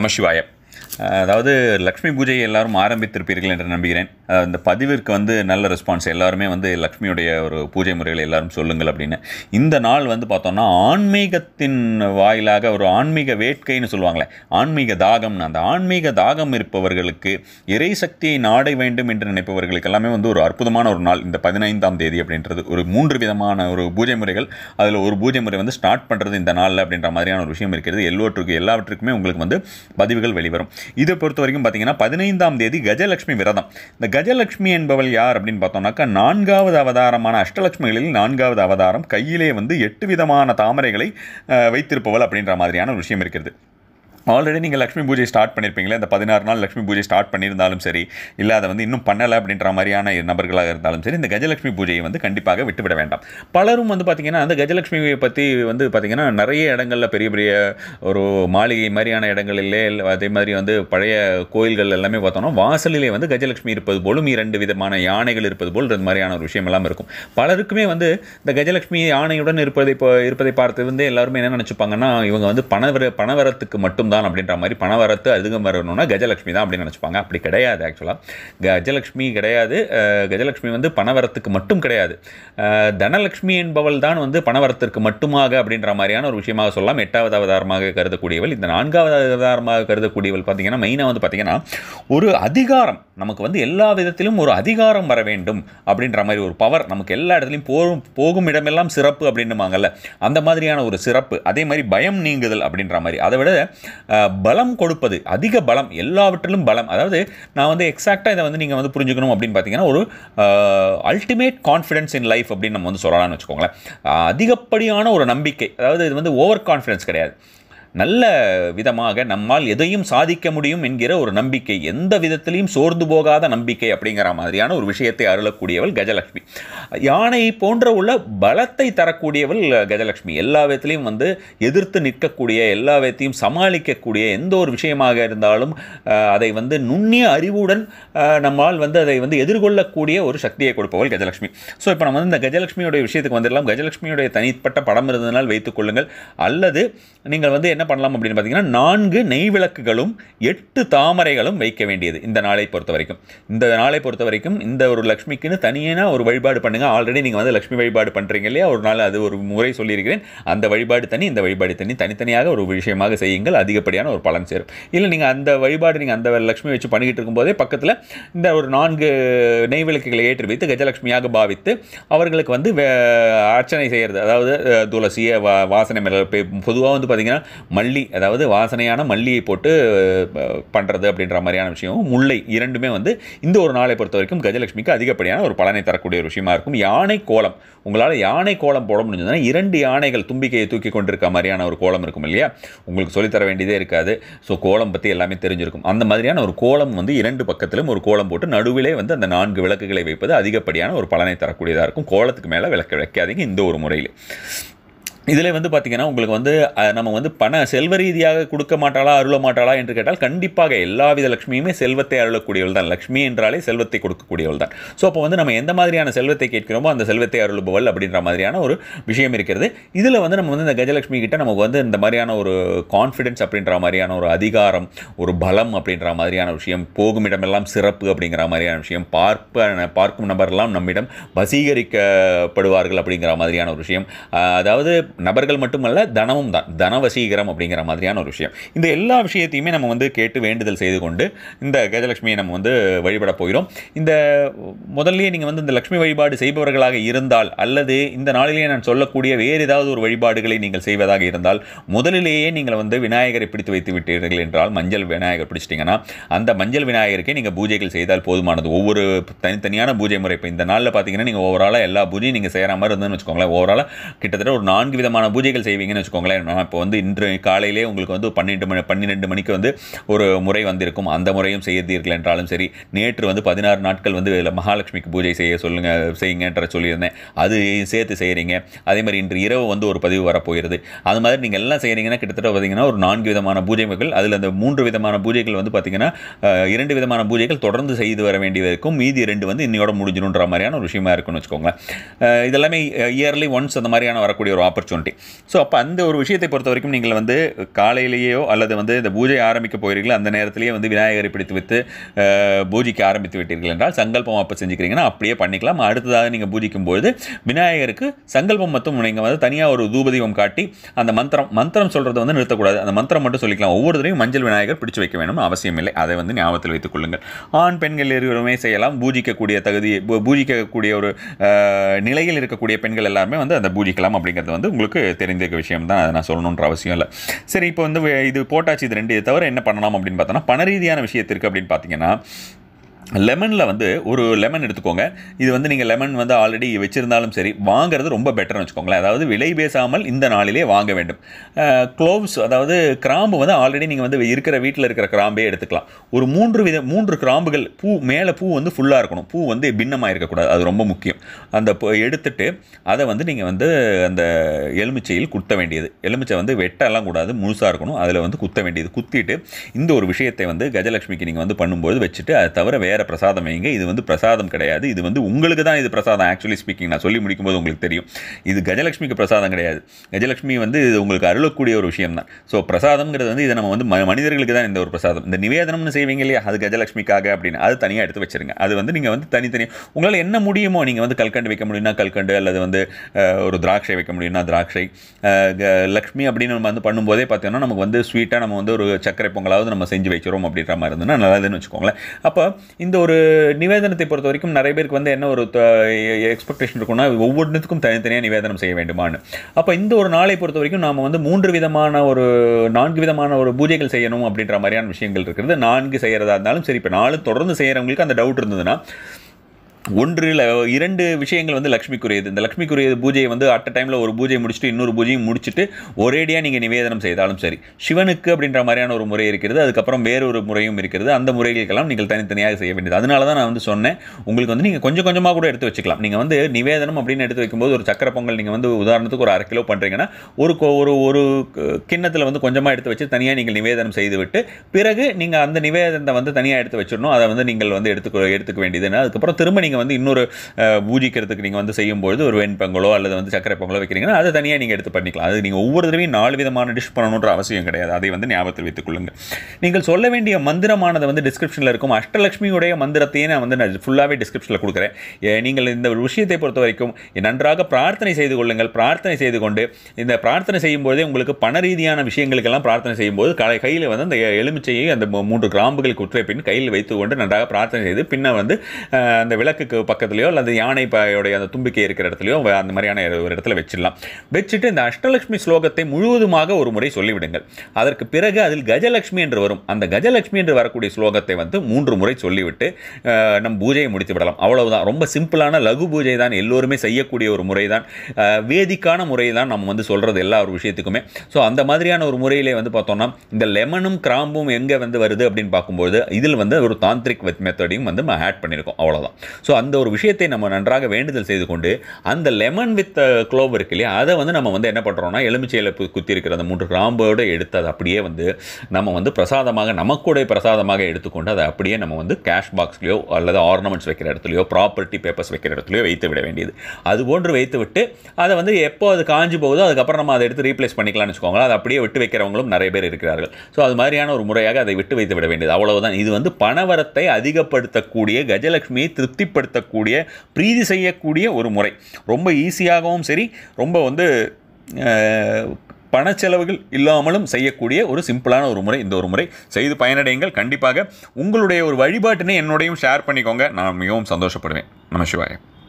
ನಮಶಿವಾಯ அதாவது லக்ஷ்மி பூஜையை எல்லாரும் ஆரம்பித்திருப்பீர்கள் என்று நம்புகிறேன் இந்த பதிவிற்கு வந்து நல்ல ரெஸ்பான்ஸ் எல்லாருமே வந்து லக்ஷ்மியுடைய ஒரு பூஜை முறைகளை எல்லாரும் சொல்லுங்கள் அப்படின்னு இந்த நாள் வந்து பார்த்தோம்னா ஆன்மீகத்தின் வாயிலாக ஒரு ஆன்மீக வேட்கைன்னு சொல்லுவாங்களே ஆன்மீக தாகம்னு அந்த ஆன்மீக தாகம் இருப்பவர்களுக்கு இறை சக்தியை நாட வேண்டும் என்று நினைப்பவர்களுக்கு எல்லாமே வந்து ஒரு அற்புதமான ஒரு நாள் இந்த பதினைந்தாம் தேதி அப்படின்றது ஒரு மூன்று விதமான ஒரு பூஜை முறைகள் அதில் ஒரு பூஜை முறை வந்து ஸ்டார்ட் பண்ணுறது இந்த நாளில் அப்படின்ற மாதிரியான ஒரு விஷயம் இருக்கிறது எல்லோற்றுக்கு எல்லாவற்றுக்குமே உங்களுக்கு வந்து பதிவுகள் வெளிவரும் இதை பொறுத்த வரைக்கும் பார்த்தீங்கன்னா பதினைந்தாம் தேதி கஜலட்சுமி விரதம் இந்த கஜலட்சுமி என்பவள் யார் அப்படின்னு பார்த்தோம்னாக்கா நான்காவது அவதாரமான அஷ்டலட்சுமிகளில் நான்காவது அவதாரம் கையிலே வந்து எட்டு விதமான தாமரைகளை வைத்திருப்பவள் அப்படின்ற மாதிரியான விஷயம் இருக்கிறது ஆல்ரெடி நீங்கள் லக்ஷ்மி பூஜை ஸ்டார்ட் பண்ணியிருப்பீங்களே இந்த பதினாறு நாள் லக்ஷ்மி பூஜை ஸ்டார்ட் பண்ணியிருந்தாலும் சரி இல்லை அதை வந்து இன்னும் பண்ணலை அப்படின்ற மாதிரியான நபர்களாக இருந்தாலும் சரி இந்த கஜலட்சுமி பூஜையை வந்து கண்டிப்பாக விட்டுவிட வேண்டாம் பலரும் வந்து பார்த்திங்கன்னா அந்த கஜலட்சுமியை பற்றி வந்து பார்த்திங்கன்னா நிறைய இடங்களில் பெரிய பெரிய ஒரு மாளிகை மாதிரியான இடங்களிலே அதே மாதிரி வந்து பழைய கோயில்கள் எல்லாமே பார்த்தோன்னா வாசலிலே வந்து கஜலட்சுமி இருப்பது போலும் இரண்டு விதமான யானைகள் இருப்பது போல் இந்த மாதிரியான ஒரு விஷயம் எல்லாம் இருக்கும் பலருக்குமே வந்து இந்த கஜலட்சுமி யானையுடன் இருப்பதை இப்போ இருப்பதை பார்த்து வந்து எல்லாருமே என்ன நினச்சிப்பாங்கன்னா இவங்க வந்து பணவர பணவரத்துக்கு மட்டும்தான் சுல்தான் அப்படின்ற மாதிரி பணவரத்து அதிகம் வரணும்னா கஜலட்சுமி தான் அப்படின்னு நினச்சிப்பாங்க அப்படி கிடையாது ஆக்சுவலாக கஜலட்சுமி கிடையாது கஜலட்சுமி வந்து பணவரத்துக்கு மட்டும் கிடையாது தனலட்சுமி என்பவள் தான் வந்து பணவரத்திற்கு மட்டுமாக அப்படின்ற மாதிரியான ஒரு விஷயமாக சொல்லலாம் எட்டாவது அவதாரமாக கருதக்கூடியவள் இந்த நான்காவது அவதாரமாக கருதக்கூடியவள் பார்த்தீங்கன்னா மெயினாக வந்து பார்த்தீங்கன்னா ஒரு அதிகாரம் நமக்கு வந்து எல்லா விதத்திலும் ஒரு அதிகாரம் வர வேண்டும் அப்படின்ற மாதிரி ஒரு பவர் நமக்கு எல்லா இடத்துலையும் போகும் போகும் இடமெல்லாம் சிறப்பு அப்படின்னுமாங்கல்ல அந்த மாதிரியான ஒரு சிறப்பு அதே மாதிரி பயம் நீங்குதல் அப்படின்ற மாதிரி அதை விட பலம் கொடுப்பது அதிக பலம் எல்லாவற்றிலும் பலம் அதாவது நான் வந்து எக்ஸாக்டாக இதை வந்து நீங்கள் வந்து புரிஞ்சுக்கணும் அப்படின்னு பார்த்தீங்கன்னா ஒரு அல்டிமேட் கான்ஃபிடன்ஸ் இன் லைஃப் அப்படின்னு நம்ம வந்து சொல்லலாம்னு வச்சுக்கோங்களேன் அதிகப்படியான ஒரு நம்பிக்கை அதாவது இது வந்து ஓவர் கான்ஃபிடன்ஸ் கிடையாது நல்ல விதமாக நம்மால் எதையும் சாதிக்க முடியும் என்கிற ஒரு நம்பிக்கை எந்த விதத்திலையும் சோர்ந்து போகாத நம்பிக்கை அப்படிங்கிற மாதிரியான ஒரு விஷயத்தை அருளக்கூடியவள் கஜலட்சுமி யானை போன்ற உள்ள பலத்தை தரக்கூடியவள் கஜலட்சுமி எல்லா விதத்திலையும் வந்து எதிர்த்து நிற்கக்கூடிய எல்லா விதத்தையும் சமாளிக்கக்கூடிய எந்த ஒரு விஷயமாக இருந்தாலும் அதை வந்து நுண்ணிய அறிவுடன் நம்மால் வந்து அதை வந்து எதிர்கொள்ளக்கூடிய ஒரு சக்தியை கொடுப்பவள் கஜலட்சுமி ஸோ இப்போ நம்ம வந்து இந்த கஜலட்சுமியுடைய விஷயத்துக்கு வந்துடலாம் கஜலட்சுமியுடைய தனிப்பட்ட படம் இருந்ததுனால் வைத்துக்கொள்ளுங்கள் அல்லது நீங்கள் வந்து என்ன பண்ணலாம் அப்படின்னு பார்த்தீங்கன்னா நான்கு நெய் விளக்குகளும் எட்டு தாமரைகளும் வைக்க வேண்டியது இந்த நாளை பொறுத்த வரைக்கும் இந்த நாளை பொறுத்த வரைக்கும் இந்த ஒரு லக்ஷ்மிக்குன்னு தனியான ஒரு வழிபாடு பண்ணுங்கள் ஆல்ரெடி நீங்கள் வந்து லக்ஷ்மி வழிபாடு பண்ணுறீங்க இல்லையா ஒரு நாள் அது ஒரு முறை சொல்லியிருக்கிறேன் அந்த வழிபாடு தனி இந்த வழிபாடு தனி தனித்தனியாக ஒரு விஷயமாக செய்யுங்கள் அதிகப்படியான ஒரு பலன் சேரும் இல்லை நீங்கள் அந்த வழிபாடு நீங்கள் அந்த லக்ஷ்மி வச்சு பண்ணிக்கிட்டு இருக்கும்போதே பக்கத்தில் இந்த ஒரு நான்கு நெய் விளக்குகளை ஏற்றி வைத்து கஜலக்ஷ்மியாக பாவித்து அவர்களுக்கு வந்து அர்ச்சனை செய்கிறது அதாவது வா வாசனை மேலே பொதுவாக வந்து பார்த்திங்கன்னா மல்லி அதாவது வாசனையான மல்லியை போட்டு பண்ணுறது அப்படின்ற மாதிரியான விஷயம் முல்லை இரண்டுமே வந்து இந்த ஒரு நாளை பொறுத்த வரைக்கும் கஜலட்சுமிக்கு அதிகப்படியான ஒரு பலனை தரக்கூடிய ஒரு விஷயமா இருக்கும் யானை கோலம் உங்களால் யானை கோலம் போட முடிஞ்சதுன்னா இரண்டு யானைகள் தும்பிக்கையை தூக்கி கொண்டிருக்க மாதிரியான ஒரு கோலம் இருக்கும் இல்லையா உங்களுக்கு சொல்லித்தர வேண்டியதே இருக்காது ஸோ கோலம் பற்றி எல்லாமே தெரிஞ்சிருக்கும் அந்த மாதிரியான ஒரு கோலம் வந்து இரண்டு பக்கத்திலும் ஒரு கோலம் போட்டு நடுவிலே வந்து அந்த நான்கு விளக்குகளை வைப்பது அதிகப்படியான ஒரு பலனை தரக்கூடியதாக இருக்கும் கோலத்துக்கு மேலே விளக்கு வைக்காதீங்க இந்த ஒரு முறையில் இதில் வந்து பார்த்திங்கன்னா உங்களுக்கு வந்து நம்ம வந்து பண செல்வ ரீதியாக கொடுக்க மாட்டாளா அருள மாட்டாளா என்று கேட்டால் கண்டிப்பாக எல்லா வித லக்ஷ்மியுமே செல்வத்தை அருளக்கூடியவள் தான் லக்ஷ்மி என்றாலே செல்வத்தை கொடுக்கக்கூடியவள் தான் ஸோ அப்போ வந்து நம்ம எந்த மாதிரியான செல்வத்தை கேட்கிறோமோ அந்த செல்வத்தை அருளுபவள் அப்படின்ற மாதிரியான ஒரு விஷயம் இருக்கிறது இதில் வந்து நம்ம வந்து இந்த கஜலட்சுமி கிட்ட நமக்கு வந்து இந்த மாதிரியான ஒரு கான்ஃபிடென்ஸ் அப்படின்ற மாதிரியான ஒரு அதிகாரம் ஒரு பலம் அப்படின்ற மாதிரியான விஷயம் போகும் இடமெல்லாம் சிறப்பு அப்படிங்கிற மாதிரியான விஷயம் பார்ப்ப பார்க்கும் நபரெல்லாம் நம்மிடம் வசீகரிக்கப்படுவார்கள் அப்படிங்கிற மாதிரியான ஒரு விஷயம் அதாவது நபர்கள் மட்டுமல்ல தனமும் தான் தனவசீகரம் அப்படிங்கிற மாதிரியான ஒரு விஷயம் இந்த எல்லா விஷயத்தையுமே நம்ம வந்து கேட்டு வேண்டுதல் செய்து கொண்டு இந்த கஜலட்சுமியை நம்ம வந்து வழிபட போகிறோம் இந்த முதல்லயே நீங்கள் வந்து இந்த லக்ஷ்மி வழிபாடு செய்பவர்களாக இருந்தால் அல்லது இந்த நாளிலேயே நான் சொல்லக்கூடிய வேறு ஏதாவது ஒரு வழிபாடுகளை நீங்கள் செய்வதாக இருந்தால் முதலிலேயே நீங்கள் வந்து விநாயகரை பிடித்து வைத்து விட்டீர்கள் என்றால் மஞ்சள் விநாயகர் பிடிச்சிட்டிங்கன்னா அந்த மஞ்சள் விநாயகருக்கே நீங்கள் பூஜைகள் செய்தால் போதுமானது ஒவ்வொரு தனித்தனியான பூஜை முறை இப்போ இந்த நாளில் பார்த்தீங்கன்னா நீங்கள் ஓவராலாக எல்லா பூஜையும் நீங்கள் செய்கிற மாதிரி இருந்ததுன்னு வச்சுக்கோங்களேன் ஓவராலாக கிட்டத்தட்ட ஒரு நான்கு விதமான பூஜைகள் செய்வீங்கன்னு வச்சுக்கோங்களேன் நான் இப்போ வந்து இன்று காலையிலே உங்களுக்கு வந்து பன்னெண்டு மணி பன்னிரெண்டு மணிக்கு வந்து ஒரு முறை வந்திருக்கும் அந்த முறையும் செய்தீர்கள் என்றாலும் சரி நேற்று வந்து பதினாறு நாட்கள் வந்து மகாலட்சுமிக்கு பூஜை செய்ய சொல்லுங்கள் செய்யுங்கன்ற சொல்லியிருந்தேன் அது சேர்த்து செய்கிறீங்க அதே மாதிரி இன்று இரவு வந்து ஒரு பதிவு வரப்போகிறது அது மாதிரி நீங்கள் எல்லாம் செய்கிறீங்கன்னா கிட்டத்தட்ட பார்த்தீங்கன்னா ஒரு நான்கு விதமான மக்கள் அதில் அந்த மூன்று விதமான பூஜைகள் வந்து பார்த்திங்கன்னா இரண்டு விதமான பூஜைகள் தொடர்ந்து செய்து வர வேண்டியது இருக்கும் மீதி ரெண்டு வந்து இன்னையோட முடிஞ்சிடும்ன்ற மாதிரியான ஒரு விஷயமா இருக்குன்னு வச்சுக்கோங்களேன் இதெல்லாமே இயர்லி ஒன்ஸ் அந்த மாதிரியான வரக்கூடிய ஒரு ஆப்பர்ச்சுனிட்டி ஆப்பர்ச்சுனிட்டி ஸோ அப்போ அந்த ஒரு விஷயத்தை பொறுத்த வரைக்கும் நீங்கள் வந்து காலையிலேயோ அல்லது வந்து இந்த பூஜை ஆரம்பிக்க போகிறீர்கள் அந்த நேரத்திலேயே வந்து விநாயகரை பிடித்து வைத்து பூஜைக்கு ஆரம்பித்து விட்டீர்கள் என்றால் சங்கல்பம் அப்போ செஞ்சுக்கிறீங்கன்னா அப்படியே பண்ணிக்கலாம் அடுத்ததாக நீங்கள் பூஜிக்கும் பொழுது விநாயகருக்கு சங்கல்பம் மட்டும் நீங்கள் வந்து தனியாக ஒரு தூபதீபம் காட்டி அந்த மந்திரம் மந்திரம் சொல்கிறது வந்து நிறுத்தக்கூடாது அந்த மந்திரம் மட்டும் சொல்லிக்கலாம் ஒவ்வொரு தடவையும் மஞ்சள் விநாயகர் பிடிச்சு வைக்க வேணும் அவசியம் இல்லை அதை வந்து ஞாபகத்தில் வைத்துக் கொள்ளுங்கள் ஆண் பெண்கள் இருவருமே செய்யலாம் பூஜிக்கக்கூடிய தகுதி பூஜிக்கக்கூடிய ஒரு நிலையில் இருக்கக்கூடிய பெண்கள் எல்லாருமே வந்து அந்த பூஜிக்கலாம் அப்படிங்கிறது வந்து உங்களுக்கு தெரிந்திருக்க விஷயம் தான் அதை நான் சொல்லணுன்ற அவசியம் இல்லை சரி இப்போ வந்து இது போட்டாச்சு இது ரெண்டு தவிர என்ன பண்ணலாம் அப்படின்னு பார்த்தோன்னா பண ரீதியான விஷயத்திற்கு அப்படின்னு பார்த்தீங்கன்னா லெமனில் வந்து ஒரு லெமன் எடுத்துக்கோங்க இது வந்து நீங்கள் லெமன் வந்து ஆல்ரெடி வச்சுருந்தாலும் சரி வாங்குறது ரொம்ப பெட்டர்னு வச்சுக்கோங்களேன் அதாவது விலை பேசாமல் இந்த நாளிலே வாங்க வேண்டும் க்ளோவ்ஸ் அதாவது கிராம்பு வந்து ஆல்ரெடி நீங்கள் வந்து இருக்கிற வீட்டில் இருக்கிற கிராம்பே எடுத்துக்கலாம் ஒரு மூன்று வித மூன்று கிராம்புகள் பூ மேலே பூ வந்து ஃபுல்லாக இருக்கணும் பூ வந்து பின்னமாக இருக்கக்கூடாது அது ரொம்ப முக்கியம் அந்த எடுத்துட்டு அதை வந்து நீங்கள் வந்து அந்த எலுமிச்சையில் குத்த வேண்டியது எலுமிச்சை வந்து வெட்டெல்லாம் கூடாது முழுசாக இருக்கணும் அதில் வந்து குத்த வேண்டியது குத்திட்டு இந்த ஒரு விஷயத்தை வந்து கஜலட்சுமிக்கு நீங்கள் வந்து பண்ணும்போது வச்சுட்டு அதை தவிர வேறு வேறு பிரசாதம் வைங்க இது வந்து பிரசாதம் கிடையாது இது வந்து உங்களுக்கு தான் இது பிரசாதம் ஆக்சுவலி ஸ்பீக்கிங் நான் சொல்லி முடிக்கும்போது உங்களுக்கு தெரியும் இது கஜலட்சுமிக்கு பிரசாதம் கிடையாது கஜலட்சுமி வந்து இது உங்களுக்கு அருளக்கூடிய ஒரு விஷயம் தான் ஸோ பிரசாதம்ங்கிறது வந்து இதை நம்ம வந்து மனிதர்களுக்கு தான் இந்த ஒரு பிரசாதம் இந்த நிவேதனம்னு செய்வீங்க இல்லையா அது கஜலட்சுமிக்காக அப்படின்னு அது தனியாக எடுத்து வச்சுருங்க அது வந்து நீங்கள் வந்து தனித்தனியாக உங்களால் என்ன முடியுமோ நீங்கள் வந்து கல்கண்டு வைக்க முடியும்னா கல்கண்டு அல்லது வந்து ஒரு திராட்சை வைக்க முடியும்னா திராட்சை லக்ஷ்மி அப்படின்னு நம்ம வந்து பண்ணும்போதே பார்த்தீங்கன்னா நமக்கு வந்து ஸ்வீட்டாக நம்ம வந்து ஒரு சர்க்கரை பொங்கலாவது நம்ம செஞ்சு வைக்கிறோம் அப்படின்ற மாதிரி இருந்ததுன்னா நல்லதுன்னு வச்சுக்கோங்களேன் அப்போ இந்த இந்த ஒரு நிவேதனத்தை பொறுத்த வரைக்கும் நிறைய பேருக்கு வந்து என்ன ஒரு எக்ஸ்பெக்டேஷன் இருக்கும்னா ஒவ்வொன்றுத்துக்கும் தனித்தனியாக நிவேதனம் செய்ய வேண்டுமான்னு அப்போ இந்த ஒரு நாளை பொறுத்த வரைக்கும் நாம் வந்து மூன்று விதமான ஒரு நான்கு விதமான ஒரு பூஜைகள் செய்யணும் அப்படின்ற மாதிரியான விஷயங்கள் இருக்கிறது நான்கு செய்கிறதா இருந்தாலும் சரி இப்போ நாலு தொடர்ந்து செய்கிறவங்களுக்கு அந்த டவுட் இருந்ததுன்னா ஒன்றில் இரண்டு விஷயங்கள் வந்து லக்ஷ்மி குறையுது இந்த லக்ஷ்மி குறையுது பூஜையை வந்து அட் அ டைமில் ஒரு பூஜை முடிச்சுட்டு இன்னொரு பூஜையும் முடிச்சுட்டு ஒரேடியாக நீங்கள் நிவேதனம் செய்தாலும் சரி சிவனுக்கு அப்படின்ற மாதிரியான ஒரு முறை இருக்கிறது அதுக்கப்புறம் வேறொரு முறையும் இருக்கிறது அந்த முறைகளுக்கெல்லாம் நீங்கள் தனித்தனியாக செய்ய வேண்டியது அதனால தான் நான் வந்து சொன்னேன் உங்களுக்கு வந்து நீங்கள் கொஞ்சம் கொஞ்சமாக கூட எடுத்து வச்சுக்கலாம் நீங்கள் வந்து நிவேதனம் அப்படின்னு எடுத்து வைக்கும்போது ஒரு சக்கர பொங்கல் நீங்கள் வந்து உதாரணத்துக்கு ஒரு அரை கிலோ பண்ணுறீங்கன்னா ஒரு ஒரு ஒரு கிண்ணத்தில் வந்து கொஞ்சமாக எடுத்து வச்சு தனியாக நீங்கள் நிவேதனம் செய்துவிட்டு பிறகு நீங்கள் அந்த நிவேதனத்தை வந்து தனியாக எடுத்து வச்சிடணும் அதை வந்து நீங்கள் வந்து எடுத்துக்க எடுத்துக்க வேண்டியதுன்னு அதுக்கப்புறம் திரும்ப நீங்கள் நீங்கள் வந்து இன்னொரு பூஜிக்கிறதுக்கு நீங்கள் வந்து செய்யும்போது ஒரு வெண்பொங்கலோ அல்லது வந்து சக்கரை பொங்கலோ வைக்கிறீங்கன்னா அதை தனியாக நீங்கள் எடுத்து பண்ணிக்கலாம் அது நீங்கள் ஒவ்வொரு தடவையும் நாலு விதமான டிஷ் பண்ணணுன்ற அவசியம் கிடையாது அதை வந்து ஞாபகத்தில் வைத்துக் கொள்ளுங்கள் நீங்கள் சொல்ல வேண்டிய மந்திரமானது வந்து டிஸ்கிரிப்ஷனில் இருக்கும் அஷ்டலட்சுமியுடைய மந்திரத்தையே நான் வந்து நான் ஃபுல்லாகவே டிஸ்கிரிப்ஷனில் கொடுக்குறேன் நீங்கள் இந்த ஒரு விஷயத்தை பொறுத்த வரைக்கும் நன்றாக பிரார்த்தனை செய்து கொள்ளுங்கள் பிரார்த்தனை செய்து கொண்டு இந்த பிரார்த்தனை செய்யும்போதே உங்களுக்கு பண ரீதியான விஷயங்களுக்கெல்லாம் பிரார்த்தனை செய்யும்போது கலை கையில் வந்து அந்த எலுமிச்சையை அந்த மூன்று கிராம்புகளுக்கு உற்றை பின் கையில் வைத்துக்கொண்டு நன்றாக பிரார்த்தனை செய்து பின்ன வந்து அந்த விளக்கு விளக்குக்கு பக்கத்துலையோ இல்லை அந்த யானை பாயோடைய அந்த தும்பிக்கை இருக்கிற இடத்துலையோ அந்த மாதிரியான ஒரு இடத்துல வச்சிடலாம் வச்சுட்டு இந்த அஷ்டலட்சுமி ஸ்லோகத்தை முழுவதுமாக ஒரு முறை சொல்லிவிடுங்கள் அதற்கு பிறகு அதில் கஜலட்சுமி என்று வரும் அந்த கஜலட்சுமி என்று வரக்கூடிய ஸ்லோகத்தை வந்து மூன்று முறை சொல்லிவிட்டு நம் பூஜையை முடித்து விடலாம் அவ்வளவுதான் ரொம்ப சிம்பிளான லகு பூஜை தான் எல்லோருமே செய்யக்கூடிய ஒரு முறை தான் வேதிக்கான முறை தான் நம்ம வந்து சொல்கிறது எல்லா ஒரு விஷயத்துக்குமே ஸோ அந்த மாதிரியான ஒரு முறையிலே வந்து பார்த்தோம்னா இந்த லெமனும் கிராம்பும் எங்கே வந்து வருது அப்படின்னு பார்க்கும்போது இதில் வந்து ஒரு தாந்திரிக் மெத்தடையும் வந்து நம்ம ஆட் பண்ணியிருக்கோம் அவ்வளோதான் ஸோ ஸோ அந்த ஒரு விஷயத்தை நம்ம நன்றாக வேண்டுதல் செய்து கொண்டு அந்த லெமன் வித் க்ளோவ் இருக்கு இல்லையா அதை வந்து நம்ம வந்து என்ன பண்ணுறோம்னா எலுமிச்சையில் குத்தி இருக்கிற அந்த மூன்று கிராம்போடு எடுத்து அதை அப்படியே வந்து நம்ம வந்து பிரசாதமாக நமக்கூட பிரசாதமாக எடுத்துக்கொண்டு அதை அப்படியே நம்ம வந்து கேஷ் பாக்ஸ்லையோ அல்லது ஆர்னமெண்ட்ஸ் வைக்கிற இடத்துலையோ ப்ராப்பர்ட்டி பேப்பர்ஸ் வைக்கிற இடத்துலையோ வைத்து விட வேண்டியது அது போன்று வைத்து விட்டு அதை வந்து எப்போ அது காஞ்சி போகுதோ அதுக்கப்புறம் நம்ம அதை எடுத்து ரீப்ளேஸ் பண்ணிக்கலாம்னு வச்சுக்கோங்களா அதை அப்படியே விட்டு வைக்கிறவங்களும் நிறைய பேர் இருக்கிறார்கள் ஸோ அது மாதிரியான ஒரு முறையாக அதை விட்டு வைத்து விட வேண்டியது அவ்வளவுதான் இது வந்து பணவரத்தை அதிகப்படுத்தக்கூடிய கஜலட்சுமியை திருப்தி ஏற்படுத்தக்கூடிய பிரீதி செய்யக்கூடிய ஒரு முறை ரொம்ப ஈஸியாகவும் சரி ரொம்ப வந்து பண செலவுகள் இல்லாமலும் செய்யக்கூடிய ஒரு சிம்பிளான ஒரு முறை இந்த ஒரு முறை செய்து பயனடையுங்கள் கண்டிப்பாக உங்களுடைய ஒரு வழிபாட்டினை என்னுடையும் ஷேர் பண்ணிக்கோங்க நான் மிகவும் சந்தோஷப்படுவேன் நம சிவாய